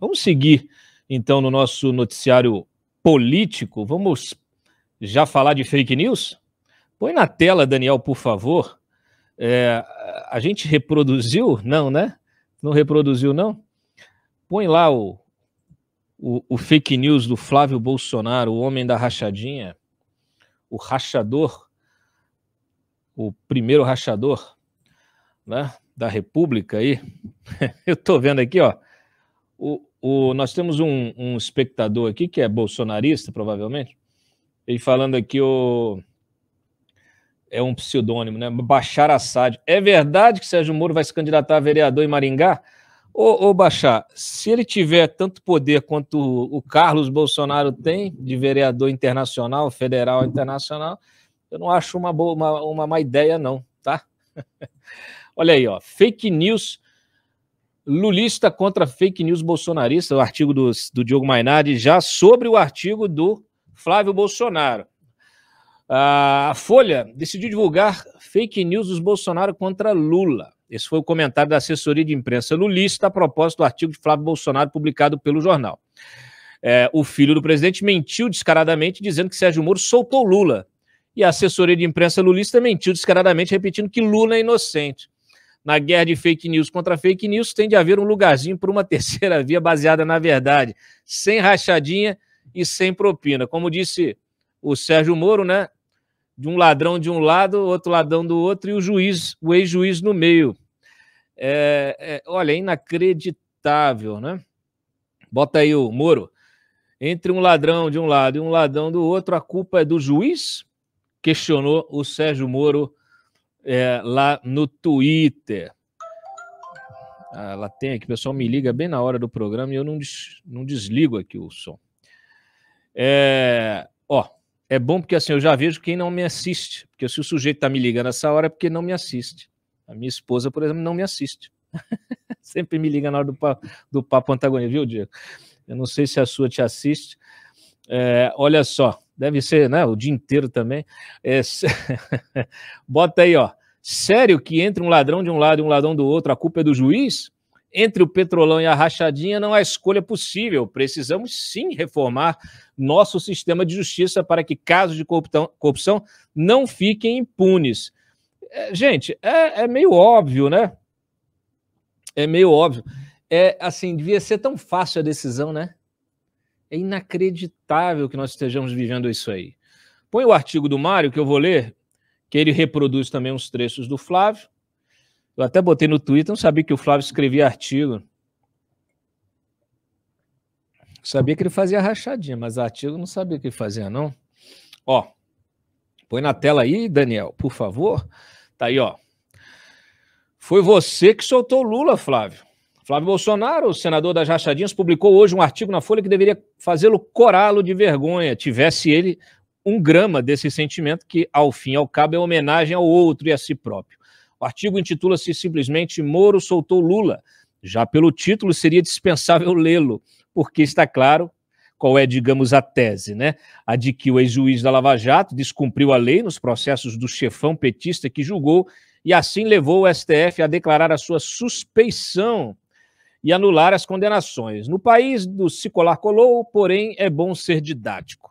Vamos seguir, então, no nosso noticiário político. Vamos já falar de fake news? Põe na tela, Daniel, por favor. É, a gente reproduziu? Não, né? Não reproduziu, não? Põe lá o, o, o, fake news do Flávio Bolsonaro, o homem da rachadinha, o rachador, o primeiro rachador né, da República aí. Eu estou vendo aqui, ó. O, o, nós temos um, um espectador aqui que é bolsonarista, provavelmente, ele falando aqui o. É um pseudônimo, né? Bachar Assad. É verdade que Sérgio Moro vai se candidatar a vereador em Maringá? Ô, ô Bachar, se ele tiver tanto poder quanto o, o Carlos Bolsonaro tem, de vereador internacional, federal internacional, eu não acho uma, boa, uma, uma má ideia, não, tá? Olha aí, ó. Fake news Lulista contra fake news bolsonarista, o artigo do, do Diogo Mainardi, já sobre o artigo do Flávio Bolsonaro. A Folha decidiu divulgar fake news dos Bolsonaro contra Lula. Esse foi o comentário da assessoria de imprensa lulista a propósito do artigo de Flávio Bolsonaro publicado pelo jornal. É, o filho do presidente mentiu descaradamente, dizendo que Sérgio Moro soltou Lula. E a assessoria de imprensa lulista mentiu descaradamente, repetindo que Lula é inocente. Na guerra de fake news contra fake news, tem de haver um lugarzinho para uma terceira via baseada na verdade, sem rachadinha e sem propina. Como disse o Sérgio Moro, né? De um ladrão de um lado, outro ladrão do outro e o juiz, o ex-juiz no meio. É, é, olha, é inacreditável, né? Bota aí o Moro. Entre um ladrão de um lado e um ladrão do outro, a culpa é do juiz? Questionou o Sérgio Moro é, lá no Twitter. Ela ah, tem aqui, o pessoal me liga bem na hora do programa e eu não, des, não desligo aqui o som. É, ó, é bom porque assim eu já vejo quem não me assiste. Porque se o sujeito está me ligando nessa hora é porque não me assiste. A minha esposa, por exemplo, não me assiste. Sempre me liga na hora do papo, do papo antagonista, viu, Diego? Eu não sei se a sua te assiste. É, olha só, deve ser né, o dia inteiro também. É... Bota aí, ó. Sério que entre um ladrão de um lado e um ladrão do outro, a culpa é do juiz? Entre o petrolão e a rachadinha não há escolha possível. Precisamos sim reformar nosso sistema de justiça para que casos de corrupção, corrupção não fiquem impunes. É, gente, é, é meio óbvio, né? É meio óbvio. É assim, devia ser tão fácil a decisão, né? É inacreditável que nós estejamos vivendo isso aí. Põe o artigo do Mário, que eu vou ler, que ele reproduz também uns trechos do Flávio. Eu até botei no Twitter, não sabia que o Flávio escrevia artigo. Sabia que ele fazia rachadinha, mas artigo não sabia que ele fazia, não. Ó, põe na tela aí, Daniel, por favor. Tá aí, ó. Foi você que soltou Lula, Flávio. Flávio Bolsonaro, senador das rachadinhas, publicou hoje um artigo na Folha que deveria fazê-lo corá-lo de vergonha, tivesse ele um grama desse sentimento que, ao fim e ao cabo, é homenagem ao outro e a si próprio. O artigo intitula-se simplesmente Moro soltou Lula. Já pelo título, seria dispensável lê-lo, porque está claro qual é, digamos, a tese, né? A de que o ex-juiz da Lava Jato descumpriu a lei nos processos do chefão petista que julgou e assim levou o STF a declarar a sua suspeição e anular as condenações. No país do se colar colou, porém, é bom ser didático.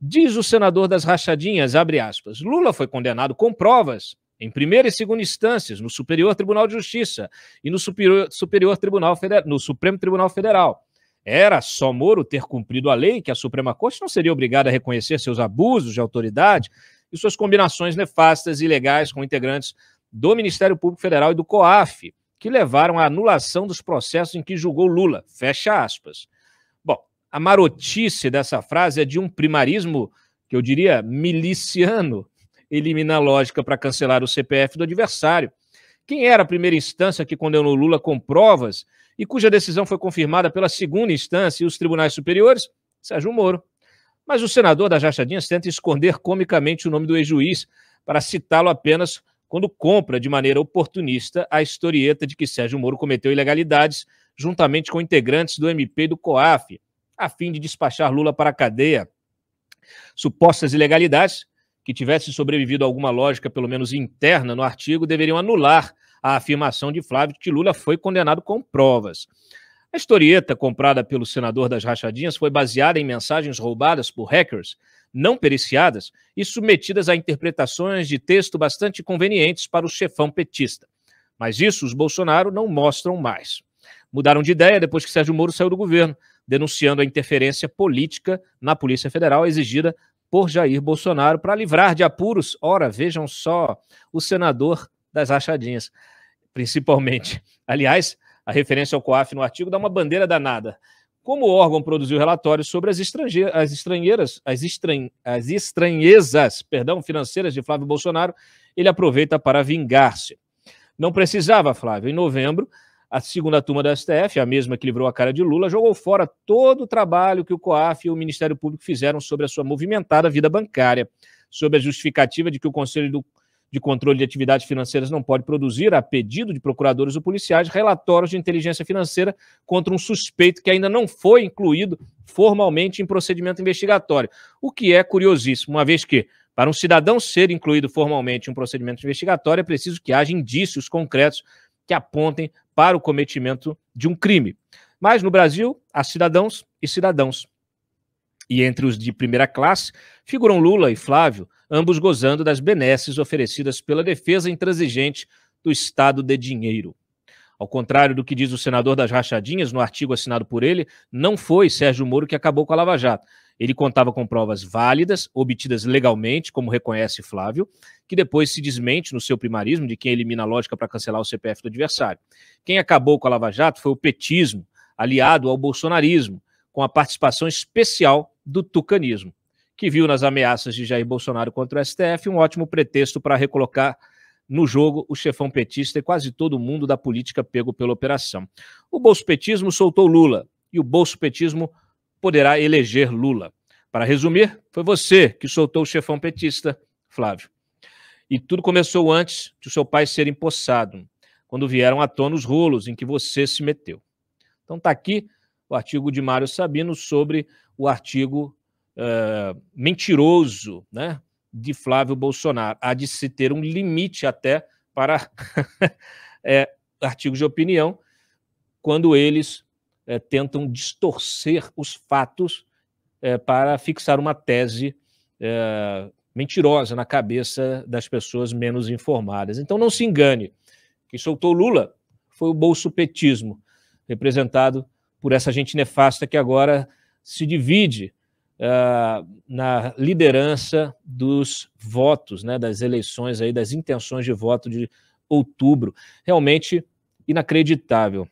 Diz o senador das rachadinhas, abre aspas, Lula foi condenado com provas em primeira e segunda instâncias no Superior Tribunal de Justiça e no Superior, Superior Tribunal Federal, no Supremo Tribunal Federal. Era só Moro ter cumprido a lei que a Suprema Corte não seria obrigada a reconhecer seus abusos de autoridade e suas combinações nefastas e ilegais com integrantes do Ministério Público Federal e do COAF que levaram à anulação dos processos em que julgou Lula. Fecha aspas. Bom, a marotice dessa frase é de um primarismo, que eu diria miliciano, elimina a lógica para cancelar o CPF do adversário. Quem era a primeira instância que condenou Lula com provas e cuja decisão foi confirmada pela segunda instância e os tribunais superiores? Sérgio Moro. Mas o senador das rachadinhas tenta esconder comicamente o nome do ex-juiz para citá-lo apenas quando compra de maneira oportunista a historieta de que Sérgio Moro cometeu ilegalidades juntamente com integrantes do MP e do COAF, a fim de despachar Lula para a cadeia. Supostas ilegalidades que tivessem sobrevivido a alguma lógica, pelo menos interna, no artigo, deveriam anular a afirmação de Flávio de que Lula foi condenado com provas. A historieta comprada pelo senador das Rachadinhas foi baseada em mensagens roubadas por hackers não periciadas e submetidas a interpretações de texto bastante convenientes para o chefão petista. Mas isso os Bolsonaro não mostram mais. Mudaram de ideia depois que Sérgio Moro saiu do governo, denunciando a interferência política na Polícia Federal exigida por Jair Bolsonaro para livrar de apuros, ora, vejam só, o senador das rachadinhas, principalmente. Aliás, a referência ao COAF no artigo dá uma bandeira danada como o órgão produziu relatórios sobre as, estrangeiras, as estrangeiras, as, estran, as estranhezas perdão, financeiras de Flávio Bolsonaro, ele aproveita para vingar-se. Não precisava, Flávio. Em novembro, a segunda turma da STF, a mesma que livrou a cara de Lula, jogou fora todo o trabalho que o COAF e o Ministério Público fizeram sobre a sua movimentada vida bancária, sob a justificativa de que o Conselho do de Controle de Atividades Financeiras não pode produzir, a pedido de procuradores ou policiais, relatórios de inteligência financeira contra um suspeito que ainda não foi incluído formalmente em procedimento investigatório. O que é curiosíssimo, uma vez que, para um cidadão ser incluído formalmente em um procedimento investigatório, é preciso que haja indícios concretos que apontem para o cometimento de um crime. Mas no Brasil, há cidadãos e cidadãos. E entre os de primeira classe figuram Lula e Flávio, ambos gozando das benesses oferecidas pela defesa intransigente do Estado de Dinheiro. Ao contrário do que diz o senador das Rachadinhas no artigo assinado por ele, não foi Sérgio Moro que acabou com a Lava Jato. Ele contava com provas válidas, obtidas legalmente, como reconhece Flávio, que depois se desmente no seu primarismo de quem elimina a lógica para cancelar o CPF do adversário. Quem acabou com a Lava Jato foi o petismo, aliado ao bolsonarismo, com a participação especial do tucanismo que viu nas ameaças de Jair Bolsonaro contra o STF um ótimo pretexto para recolocar no jogo o chefão petista e quase todo mundo da política pego pela operação. O bolsopetismo soltou Lula e o bolsopetismo poderá eleger Lula. Para resumir, foi você que soltou o chefão petista, Flávio. E tudo começou antes de o seu pai ser empossado, quando vieram à tona os rolos em que você se meteu. Então está aqui o artigo de Mário Sabino sobre o artigo mentiroso né, de Flávio Bolsonaro. Há de se ter um limite até para é, artigos de opinião quando eles é, tentam distorcer os fatos é, para fixar uma tese é, mentirosa na cabeça das pessoas menos informadas. Então não se engane, quem soltou Lula foi o bolsopetismo, representado por essa gente nefasta que agora se divide uh, na liderança dos votos, né, das eleições, aí, das intenções de voto de outubro. Realmente inacreditável.